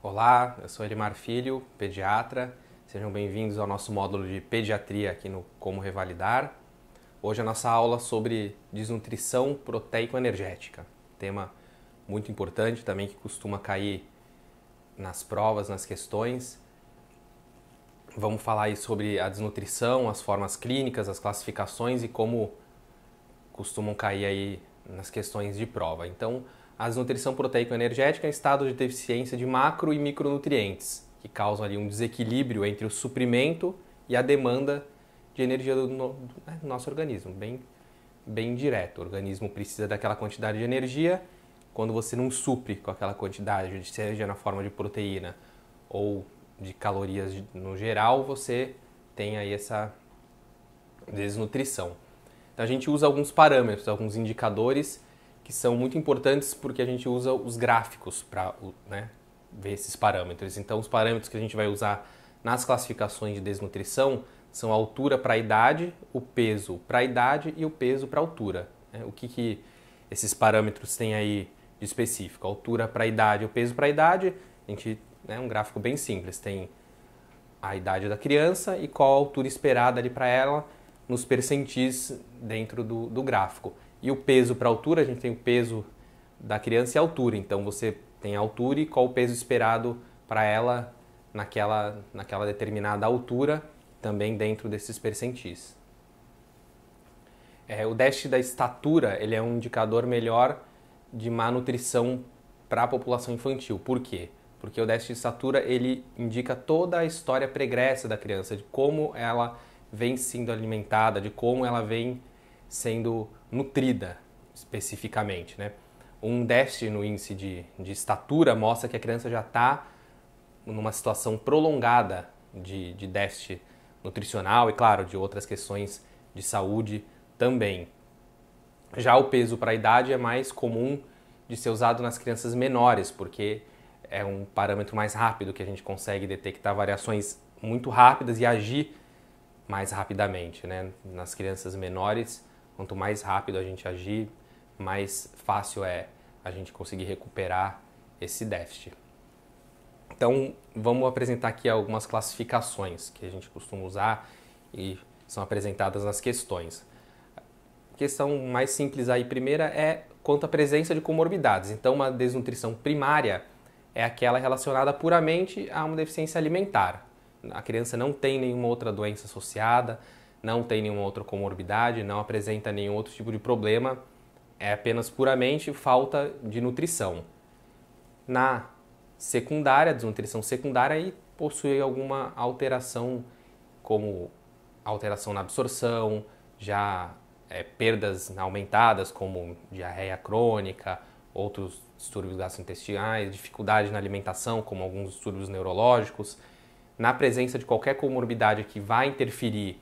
Olá, eu sou Elimar Filho, pediatra. Sejam bem-vindos ao nosso módulo de pediatria aqui no Como Revalidar. Hoje a nossa aula sobre desnutrição proteico-energética, tema muito importante também que costuma cair nas provas, nas questões. Vamos falar aí sobre a desnutrição, as formas clínicas, as classificações e como costumam cair aí nas questões de prova. Então, a desnutrição proteico-energética é estado de deficiência de macro e micronutrientes, que causam ali um desequilíbrio entre o suprimento e a demanda de energia do, no, né, do né, nosso organismo, bem, bem direto. O organismo precisa daquela quantidade de energia, quando você não supre com aquela quantidade, seja na forma de proteína ou de calorias no geral, você tem aí essa desnutrição. Então, a gente usa alguns parâmetros, alguns indicadores que são muito importantes porque a gente usa os gráficos para né, ver esses parâmetros. Então, os parâmetros que a gente vai usar nas classificações de desnutrição são a altura para a idade, o peso para a idade e o peso para a altura. Né? O que, que esses parâmetros têm aí de específico? A altura para a idade, o peso para a idade, a gente é né, um gráfico bem simples, tem a idade da criança e qual a altura esperada ali para ela nos percentis dentro do, do gráfico. E o peso para altura, a gente tem o peso da criança e a altura. Então você tem a altura e qual o peso esperado para ela naquela, naquela determinada altura, também dentro desses percentis. É, o déficit da estatura ele é um indicador melhor de má nutrição para a população infantil. Por quê? Porque o déficit de estatura ele indica toda a história pregressa da criança, de como ela vem sendo alimentada, de como ela vem sendo nutrida especificamente. Né? Um déficit no índice de, de estatura mostra que a criança já está numa situação prolongada de, de déficit nutricional e, claro, de outras questões de saúde também. Já o peso para a idade é mais comum de ser usado nas crianças menores, porque é um parâmetro mais rápido que a gente consegue detectar variações muito rápidas e agir mais rapidamente. Né? Nas crianças menores, Quanto mais rápido a gente agir, mais fácil é a gente conseguir recuperar esse déficit. Então, vamos apresentar aqui algumas classificações que a gente costuma usar e são apresentadas nas questões. A questão mais simples aí, primeira, é quanto à presença de comorbidades. Então, uma desnutrição primária é aquela relacionada puramente a uma deficiência alimentar. A criança não tem nenhuma outra doença associada, não tem nenhuma outra comorbidade, não apresenta nenhum outro tipo de problema, é apenas puramente falta de nutrição. Na secundária, desnutrição secundária, aí possui alguma alteração, como alteração na absorção, já é, perdas aumentadas, como diarreia crônica, outros distúrbios gastrointestinais, dificuldade na alimentação, como alguns distúrbios neurológicos. Na presença de qualquer comorbidade que vá interferir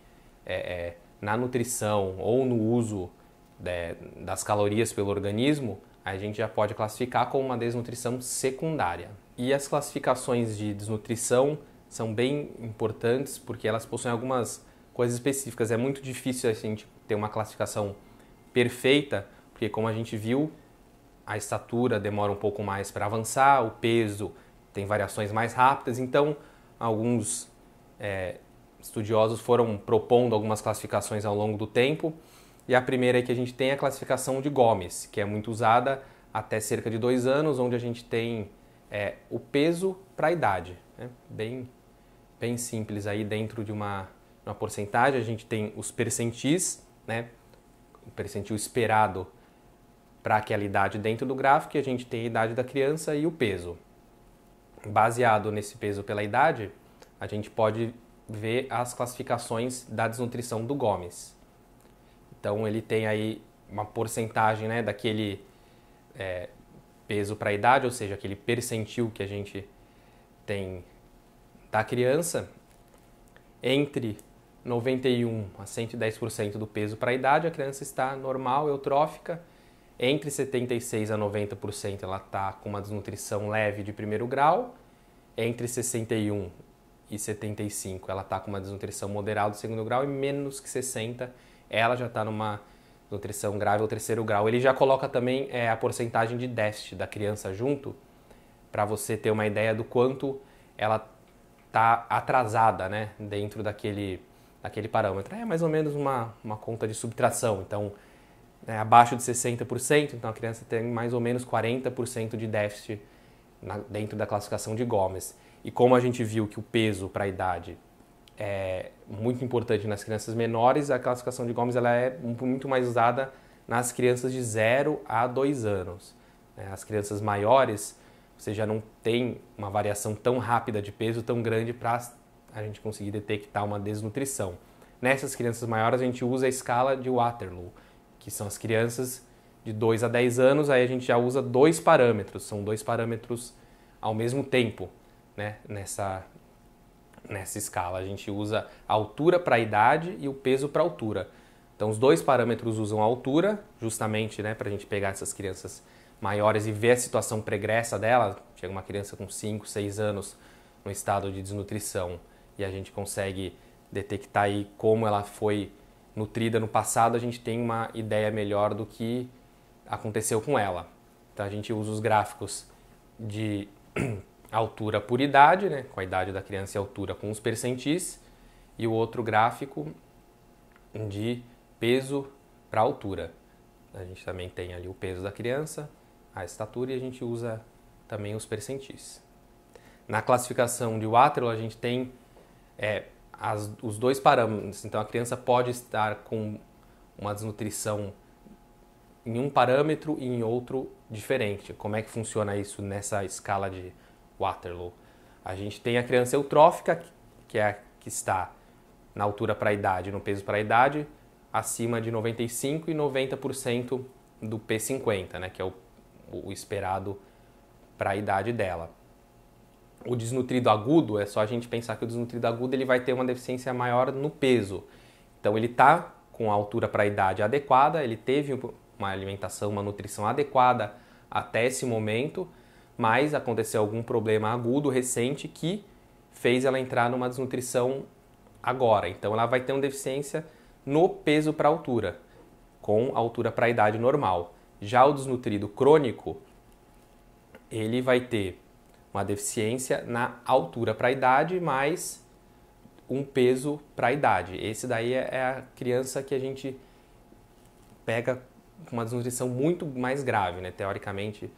é, é, na nutrição ou no uso né, das calorias pelo organismo, a gente já pode classificar como uma desnutrição secundária. E as classificações de desnutrição são bem importantes porque elas possuem algumas coisas específicas. É muito difícil a gente ter uma classificação perfeita, porque como a gente viu, a estatura demora um pouco mais para avançar, o peso tem variações mais rápidas, então alguns é, estudiosos foram propondo algumas classificações ao longo do tempo. E a primeira que a gente tem é a classificação de Gomes, que é muito usada até cerca de dois anos, onde a gente tem é, o peso para a idade. Né? Bem, bem simples aí dentro de uma, uma porcentagem. A gente tem os percentis, né? o percentil esperado para aquela idade dentro do gráfico, e a gente tem a idade da criança e o peso. Baseado nesse peso pela idade, a gente pode ver as classificações da desnutrição do Gomes. Então ele tem aí uma porcentagem né, daquele é, peso para a idade, ou seja, aquele percentil que a gente tem da criança, entre 91 a 110% do peso para a idade, a criança está normal, eutrófica. Entre 76 a 90% ela está com uma desnutrição leve de primeiro grau. Entre 61 e 75 ela está com uma desnutrição moderada do segundo grau e menos que 60 ela já está numa nutrição grave ou terceiro grau. Ele já coloca também é, a porcentagem de déficit da criança junto para você ter uma ideia do quanto ela está atrasada né, dentro daquele, daquele parâmetro. É mais ou menos uma, uma conta de subtração. Então, é abaixo de 60%, então a criança tem mais ou menos 40% de déficit na, dentro da classificação de Gomes. E como a gente viu que o peso para a idade é muito importante nas crianças menores, a classificação de Gomes ela é muito mais usada nas crianças de 0 a 2 anos. Né? As crianças maiores, você já não tem uma variação tão rápida de peso, tão grande para a gente conseguir detectar uma desnutrição. Nessas crianças maiores, a gente usa a escala de Waterloo, que são as crianças de 2 a 10 anos, aí a gente já usa dois parâmetros, são dois parâmetros ao mesmo tempo né, nessa, nessa escala. A gente usa a altura para a idade e o peso para a altura. Então, os dois parâmetros usam a altura, justamente né, para a gente pegar essas crianças maiores e ver a situação pregressa dela. Chega uma criança com 5, 6 anos no estado de desnutrição e a gente consegue detectar aí como ela foi nutrida no passado, a gente tem uma ideia melhor do que aconteceu com ela. Então, a gente usa os gráficos de altura por idade, né, com a idade da criança e altura com os percentis, e o outro gráfico de peso para altura. A gente também tem ali o peso da criança, a estatura e a gente usa também os percentis. Na classificação de Waterloo, a gente tem é, as, os dois parâmetros. Então, a criança pode estar com uma desnutrição em um parâmetro e em outro diferente. Como é que funciona isso nessa escala de Waterloo. A gente tem a criança eutrófica, que é a que está na altura para a idade, no peso para a idade, acima de 95% e 90% do P50, né, que é o, o esperado para a idade dela. O desnutrido agudo, é só a gente pensar que o desnutrido agudo ele vai ter uma deficiência maior no peso. Então ele está com a altura para a idade adequada, ele teve uma alimentação, uma nutrição adequada até esse momento, mas aconteceu algum problema agudo recente que fez ela entrar numa desnutrição agora. Então ela vai ter uma deficiência no peso para altura, com altura para a idade normal. Já o desnutrido crônico, ele vai ter uma deficiência na altura para a idade, mais um peso para a idade. Esse daí é, é a criança que a gente pega com uma desnutrição muito mais grave, né? Teoricamente,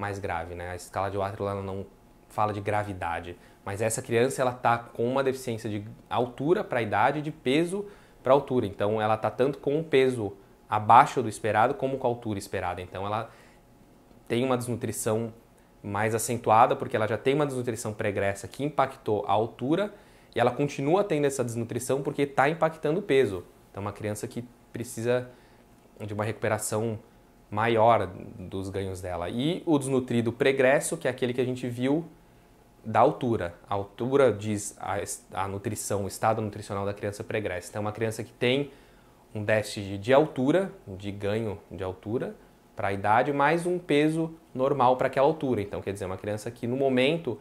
mais grave, né? A escala de Wattle ela não fala de gravidade, mas essa criança ela tá com uma deficiência de altura para a idade, de peso para altura. Então ela tá tanto com o peso abaixo do esperado como com a altura esperada. Então ela tem uma desnutrição mais acentuada porque ela já tem uma desnutrição pregressa que impactou a altura e ela continua tendo essa desnutrição porque está impactando o peso. Então uma criança que precisa de uma recuperação maior dos ganhos dela. E o desnutrido pregresso, que é aquele que a gente viu da altura. A altura diz a, a nutrição, o estado nutricional da criança pregressa. Então, uma criança que tem um déficit de altura, de ganho de altura para a idade, mais um peso normal para aquela altura. Então, quer dizer, uma criança que no momento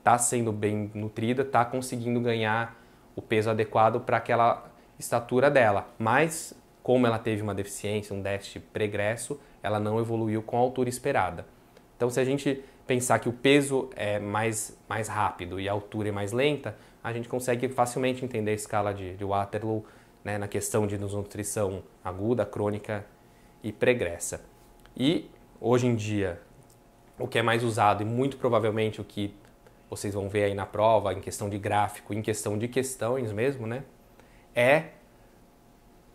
está sendo bem nutrida, está conseguindo ganhar o peso adequado para aquela estatura dela, mas como ela teve uma deficiência, um déficit pregresso, ela não evoluiu com a altura esperada. Então, se a gente pensar que o peso é mais, mais rápido e a altura é mais lenta, a gente consegue facilmente entender a escala de, de Waterloo né, na questão de desnutrição aguda, crônica e pregressa. E hoje em dia, o que é mais usado e muito provavelmente o que vocês vão ver aí na prova, em questão de gráfico, em questão de questões mesmo, né, é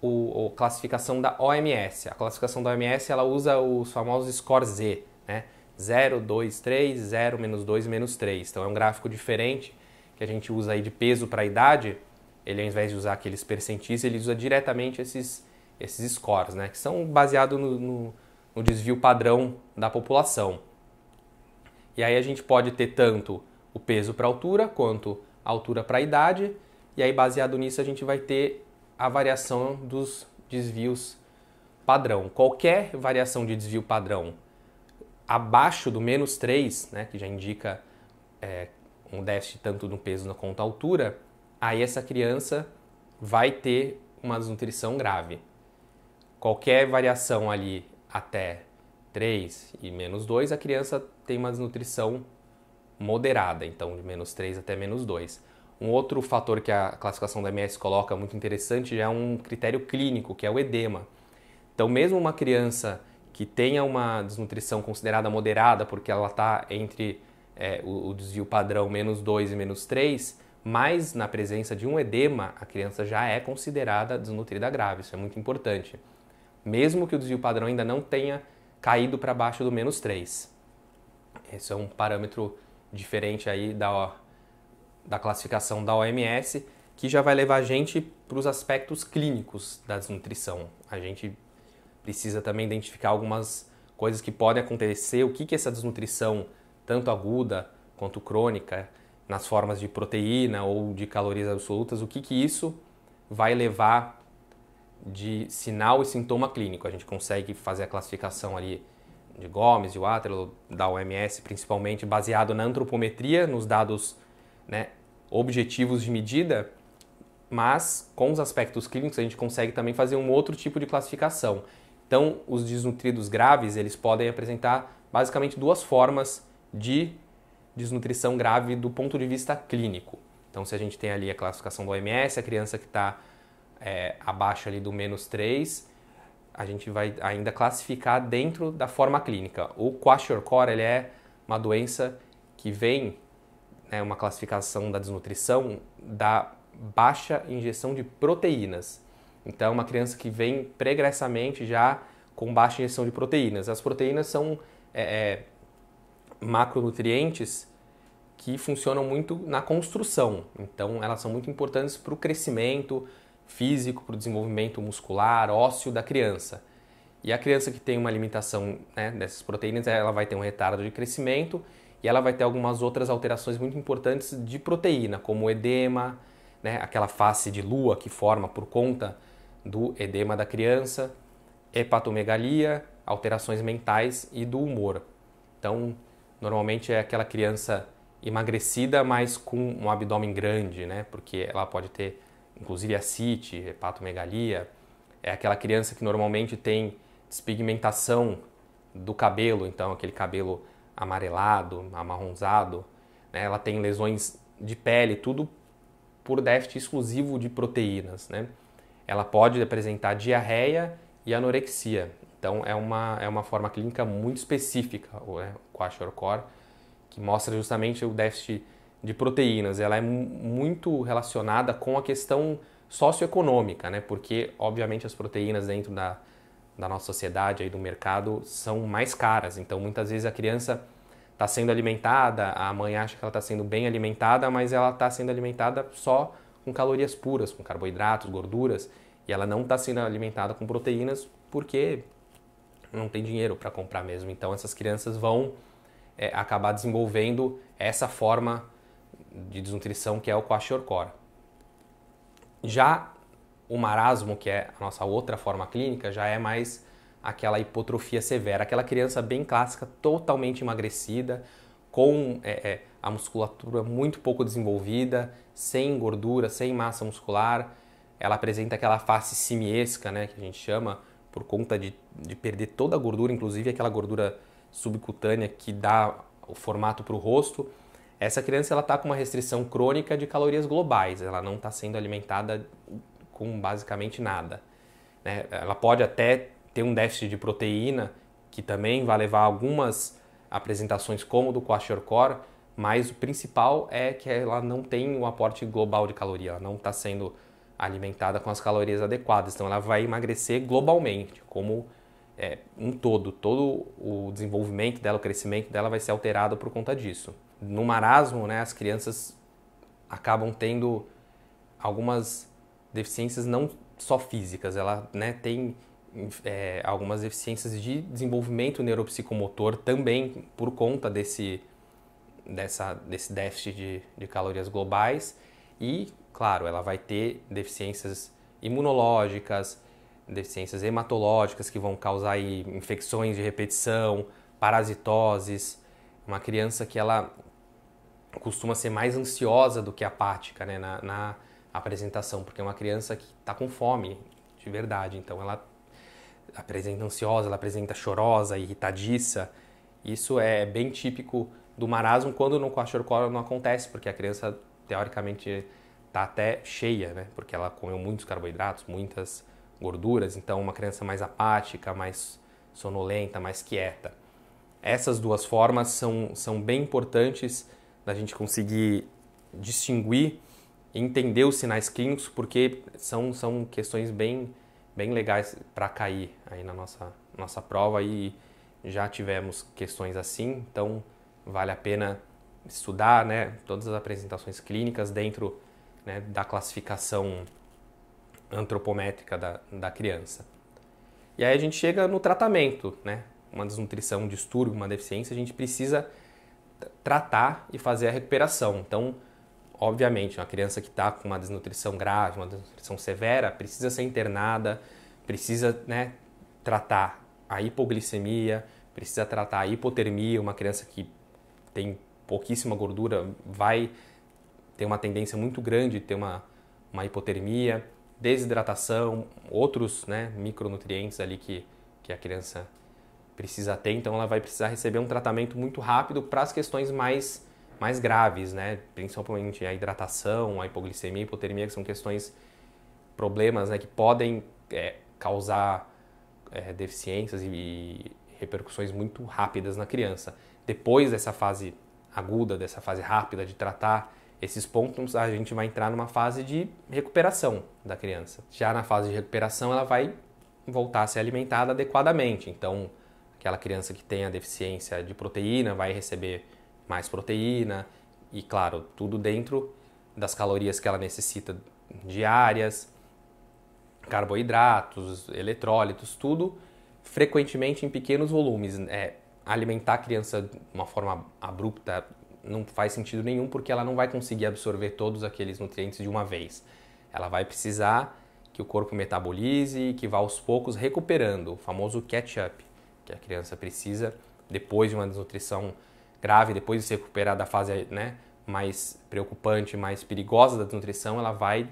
o, a classificação da OMS. A classificação da OMS ela usa os famosos score Z, né? 0, 2, 3, 0, menos 2, menos 3. Então é um gráfico diferente que a gente usa aí de peso para idade. Ele, ao invés de usar aqueles percentis, ele usa diretamente esses, esses scores, né? que são baseados no, no, no desvio padrão da população. E aí a gente pode ter tanto o peso para altura quanto a altura para idade. E aí, baseado nisso, a gente vai ter a variação dos desvios padrão. Qualquer variação de desvio padrão abaixo do menos 3, né, que já indica é, um déficit tanto no peso quanto na altura, aí essa criança vai ter uma desnutrição grave. Qualquer variação ali até 3 e menos 2, a criança tem uma desnutrição moderada, então de menos 3 até menos 2. Um outro fator que a classificação da MS coloca muito interessante é um critério clínico, que é o edema. Então, mesmo uma criança que tenha uma desnutrição considerada moderada, porque ela está entre é, o, o, desvio padrão menos 2 e menos 3, mas na presença de um edema, a criança já é considerada desnutrida grave, isso é muito importante. Mesmo que o desvio padrão ainda não tenha caído para baixo do menos 3. Esse é um parâmetro diferente aí da da classificação da OMS, que já vai levar a gente para os aspectos clínicos da desnutrição. A gente precisa também identificar algumas coisas que podem acontecer, o que, que essa desnutrição, tanto aguda quanto crônica, nas formas de proteína ou de calorias absolutas, o que, que isso vai levar de sinal e sintoma clínico. A gente consegue fazer a classificação ali de Gomes, de Waterloo, da OMS, principalmente baseado na antropometria, nos dados né, objetivos de medida, mas com os aspectos clínicos a gente consegue também fazer um outro tipo de classificação. Então, os desnutridos graves, eles podem apresentar basicamente duas formas de desnutrição grave do ponto de vista clínico. Então, se a gente tem ali a classificação do OMS, a criança que está é, abaixo ali do menos 3, a gente vai ainda classificar dentro da forma clínica. O kwashiorkor, ele é uma doença que vem né, uma classificação da desnutrição da baixa injeção de proteínas. Então, uma criança que vem pregressamente já com baixa injeção de proteínas. As proteínas são é, é, macronutrientes que funcionam muito na construção. Então, elas são muito importantes para o crescimento físico, para o desenvolvimento muscular, ósseo da criança. E a criança que tem uma limitação né, dessas proteínas, ela vai ter um retardo de crescimento e ela vai ter algumas outras alterações muito importantes de proteína, como o edema, né, aquela face de lua que forma por conta do edema da criança, hepatomegalia, alterações mentais e do humor. Então, normalmente é aquela criança emagrecida, mas com um abdômen grande, né? Porque ela pode ter, inclusive, ascite, hepatomegalia. É aquela criança que normalmente tem despigmentação do cabelo, então aquele cabelo amarelado, amarronzado, né? ela tem lesões de pele, tudo por déficit exclusivo de proteínas. Né? Ela pode apresentar diarreia e anorexia. Então é uma, é uma forma clínica muito específica, né? o Quaxorcor, que mostra justamente o déficit de proteínas. Ela é muito relacionada com a questão socioeconômica, né? porque obviamente as proteínas dentro da, da nossa sociedade aí do mercado são mais caras. Então, muitas vezes a criança está sendo alimentada, a mãe acha que ela está sendo bem alimentada, mas ela está sendo alimentada só com calorias puras, com carboidratos, gorduras, e ela não está sendo alimentada com proteínas porque não tem dinheiro para comprar mesmo. Então, essas crianças vão é, acabar desenvolvendo essa forma de desnutrição que é o kwashiorkor. Já o marasmo, que é a nossa outra forma clínica, já é mais aquela hipotrofia severa, aquela criança bem clássica, totalmente emagrecida, com é, é, a musculatura muito pouco desenvolvida, sem gordura, sem massa muscular. Ela apresenta aquela face simiesca, né, que a gente chama, por conta de, de perder toda a gordura, inclusive aquela gordura subcutânea que dá o formato para o rosto. Essa criança ela está com uma restrição crônica de calorias globais, ela não está sendo alimentada com basicamente nada. Né? Ela pode até ter um déficit de proteína, que também vai levar algumas apresentações como do kwashiorkor, mas o principal é que ela não tem um aporte global de caloria, ela não está sendo alimentada com as calorias adequadas, então ela vai emagrecer globalmente, como é, um todo. Todo o desenvolvimento dela, o crescimento dela vai ser alterado por conta disso. No marasmo, né, as crianças acabam tendo algumas deficiências não só físicas, ela né, tem é, algumas deficiências de desenvolvimento neuropsicomotor também por conta desse, dessa, desse déficit de, de calorias globais e, claro, ela vai ter deficiências imunológicas, deficiências hematológicas que vão causar aí, infecções de repetição, parasitoses. Uma criança que ela costuma ser mais ansiosa do que apática, né? Na, na apresentação, porque é uma criança que está com fome, de verdade. Então ela apresenta ansiosa, ela apresenta chorosa, irritadiça. Isso é bem típico do marasmo quando no kwashiorkor não acontece, porque a criança teoricamente está até cheia, né? Porque ela comeu muitos carboidratos, muitas gorduras, então uma criança mais apática, mais sonolenta, mais quieta. Essas duas formas são, são bem importantes da gente conseguir distinguir entender os sinais clínicos, porque são, são questões bem, bem legais para cair aí na nossa, nossa prova e já tivemos questões assim, então vale a pena estudar né, todas as apresentações clínicas dentro né, da classificação antropométrica da, da criança. E aí a gente chega no tratamento, né? Uma desnutrição, um distúrbio, uma deficiência, a gente precisa tratar e fazer a recuperação. Então, obviamente, uma criança que está com uma desnutrição grave, uma desnutrição severa, precisa ser internada, precisa né, tratar a hipoglicemia, precisa tratar a hipotermia. Uma criança que tem pouquíssima gordura vai ter uma tendência muito grande de ter uma, uma hipotermia, desidratação, outros né, micronutrientes ali que, que a criança precisa ter. Então, ela vai precisar receber um tratamento muito rápido para as questões mais mais graves, né? Principalmente a hidratação, a hipoglicemia, a hipotermia, que são questões, problemas, né? Que podem é, causar é, deficiências e, e repercussões muito rápidas na criança. Depois dessa fase aguda, dessa fase rápida de tratar esses pontos, a gente vai entrar numa fase de recuperação da criança. Já na fase de recuperação, ela vai voltar a ser alimentada adequadamente. Então, aquela criança que tem a deficiência de proteína vai receber mais proteína e, claro, tudo dentro das calorias que ela necessita diárias, carboidratos, eletrólitos, tudo frequentemente em pequenos volumes. É, alimentar a criança de uma forma abrupta não faz sentido nenhum porque ela não vai conseguir absorver todos aqueles nutrientes de uma vez. Ela vai precisar que o corpo metabolize e que vá aos poucos recuperando, o famoso catch-up que a criança precisa depois de uma desnutrição grave, depois de se recuperar da fase né, mais preocupante, mais perigosa da desnutrição, ela vai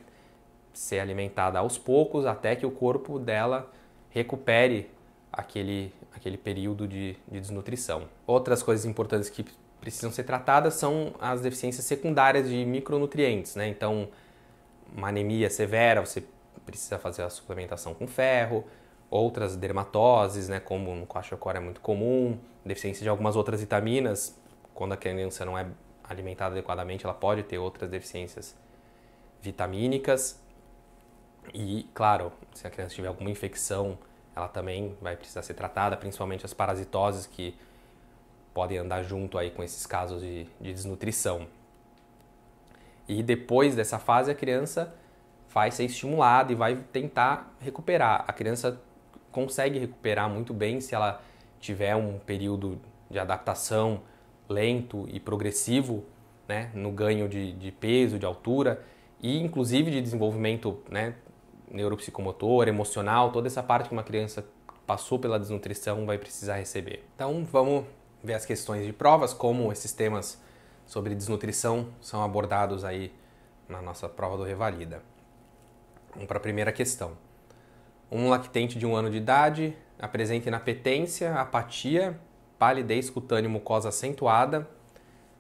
ser alimentada aos poucos até que o corpo dela recupere aquele, aquele período de, de desnutrição. Outras coisas importantes que precisam ser tratadas são as deficiências secundárias de micronutrientes, né? Então, uma anemia severa, você precisa fazer a suplementação com ferro, outras dermatoses, né, como no coxa-cor é muito comum, deficiência de algumas outras vitaminas, quando a criança não é alimentada adequadamente, ela pode ter outras deficiências vitamínicas. E, claro, se a criança tiver alguma infecção, ela também vai precisar ser tratada, principalmente as parasitoses que podem andar junto aí com esses casos de, de desnutrição. E depois dessa fase, a criança vai ser estimulada e vai tentar recuperar. A criança consegue recuperar muito bem se ela tiver um período de adaptação lento e progressivo né, no ganho de, de peso, de altura e inclusive de desenvolvimento né, neuropsicomotor, emocional, toda essa parte que uma criança passou pela desnutrição vai precisar receber. Então vamos ver as questões de provas, como esses temas sobre desnutrição são abordados aí na nossa prova do Revalida. Vamos para a primeira questão. Um lactente de um ano de idade apresenta inapetência, apatia, palidez cutânea mucosa acentuada,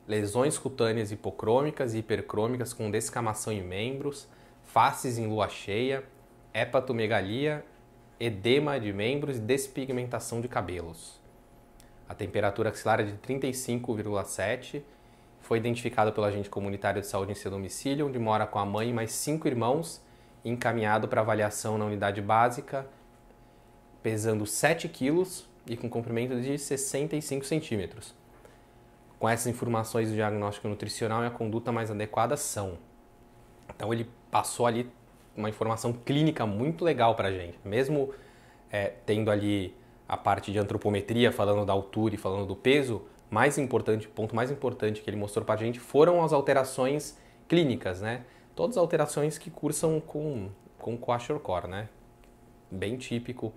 lesões cutâneas hipocrômicas e hipercrômicas com descamação em membros, faces em lua cheia, hepatomegalia, edema de membros e despigmentação de cabelos. A temperatura axilar é de 35,7. Foi identificado pelo agente comunitário de saúde em seu domicílio, onde mora com a mãe e mais cinco irmãos encaminhado para avaliação na unidade básica, pesando 7 quilos e com comprimento de 65 centímetros. Com essas informações do diagnóstico nutricional, e a conduta mais adequada são. Então ele passou ali uma informação clínica muito legal para a gente, mesmo é, tendo ali a parte de antropometria, falando da altura e falando do peso, mais importante, o ponto mais importante que ele mostrou para a gente foram as alterações clínicas, né? Todas alterações que cursam com, com kwashiorkor, né? Bem típico,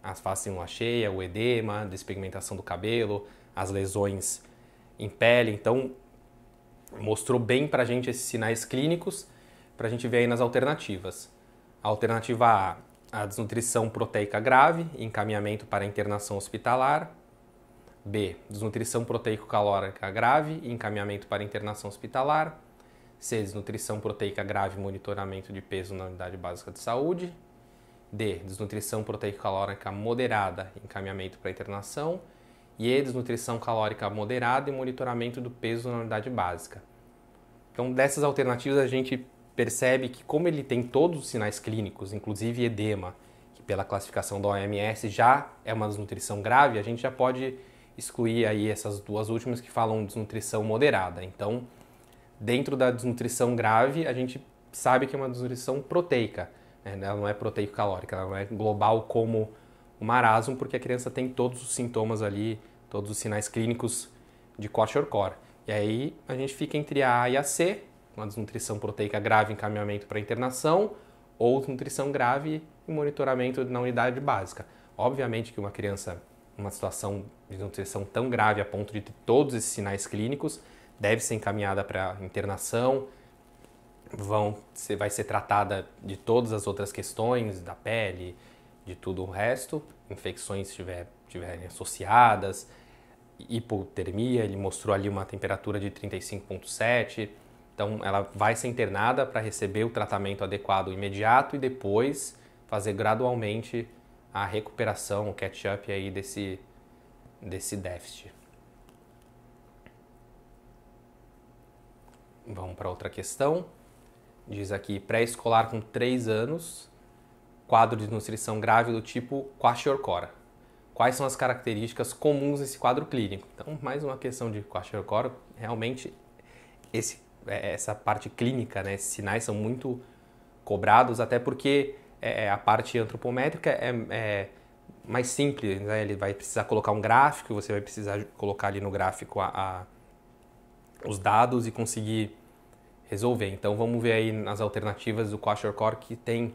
as faces em lua cheia, o edema, despigmentação do cabelo, as lesões em pele. Então, mostrou bem pra gente esses sinais clínicos, pra gente ver aí nas alternativas. A alternativa A, a desnutrição proteica grave, encaminhamento para internação hospitalar. B. Desnutrição proteico-calórica grave, encaminhamento para internação hospitalar. C, Desnutrição proteica grave, monitoramento de peso na unidade básica de saúde. D. Desnutrição proteica calórica moderada, encaminhamento para internação. E E. Desnutrição calórica moderada e monitoramento do peso na unidade básica. Então, dessas alternativas, a gente percebe que, como ele tem todos os sinais clínicos, inclusive edema, que pela classificação da OMS já é uma desnutrição grave, a gente já pode excluir aí essas duas últimas que falam desnutrição moderada. Então, dentro da desnutrição grave, a gente sabe que é uma desnutrição proteica. Né? Ela não é proteico-calórica, ela não é global como o marasmo, porque a criança tem todos os sintomas ali, todos os sinais clínicos de corte core. E aí a gente fica entre a A e a C, uma desnutrição proteica grave, encaminhamento para internação, ou desnutrição grave e monitoramento na unidade básica. Obviamente que uma criança numa situação de desnutrição tão grave a ponto de ter todos esses sinais clínicos, deve ser encaminhada para internação, vão, vai ser tratada de todas as outras questões da pele, de tudo o resto, infecções tiver, tiverem associadas, hipotermia, ele mostrou ali uma temperatura de 35.7, então ela vai ser internada para receber o tratamento adequado imediato e depois fazer gradualmente a recuperação, o catch-up aí desse, desse déficit. Vamos para outra questão. Diz aqui: pré-escolar com 3 anos, quadro de nutrição grave do tipo kwashiorkor. Quais são as características comuns desse quadro clínico? Então, mais uma questão de kwashiorkor. Realmente, esse, é, essa parte clínica, né, esses sinais são muito cobrados, até porque é, é, a parte antropométrica é, é mais simples. Né? Ele vai precisar colocar um gráfico, você vai precisar colocar ali no gráfico a, a os dados e conseguir resolver. Então vamos ver aí nas alternativas do Quasher Core que tem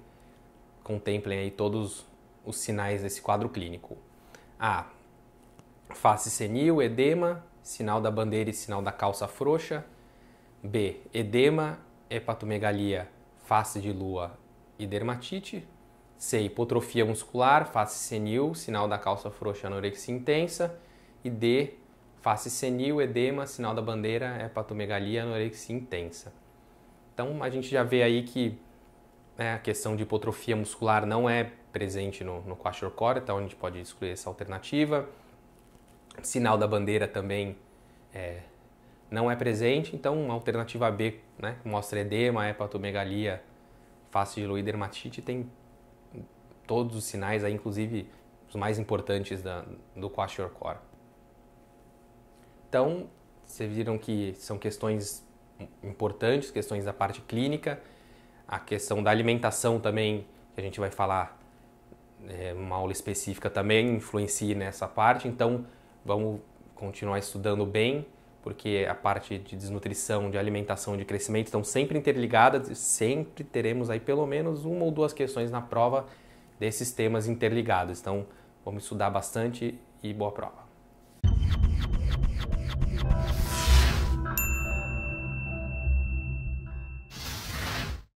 contemplem aí todos os sinais desse quadro clínico. A face senil, edema, sinal da bandeira e sinal da calça frouxa. B, edema, hepatomegalia, face de lua e dermatite. C, hipotrofia muscular, face senil, sinal da calça frouxa, anorexia intensa. E D, Face senil, edema, sinal da bandeira, hepatomegalia, anorexia intensa. Então a gente já vê aí que né, a questão de hipotrofia muscular não é presente no, no core, então a gente pode excluir essa alternativa. Sinal da bandeira também é, não é presente, então a alternativa B, né, mostra edema, hepatomegalia, face de Lewy dermatite, tem todos os sinais aí, inclusive os mais importantes da, do core. Então, vocês viram que são questões importantes, questões da parte clínica, a questão da alimentação também, que a gente vai falar é, uma aula específica também, influencia nessa parte. Então, vamos continuar estudando bem, porque a parte de desnutrição, de alimentação, de crescimento estão sempre interligadas e sempre teremos aí pelo menos uma ou duas questões na prova desses temas interligados. Então, vamos estudar bastante e boa prova.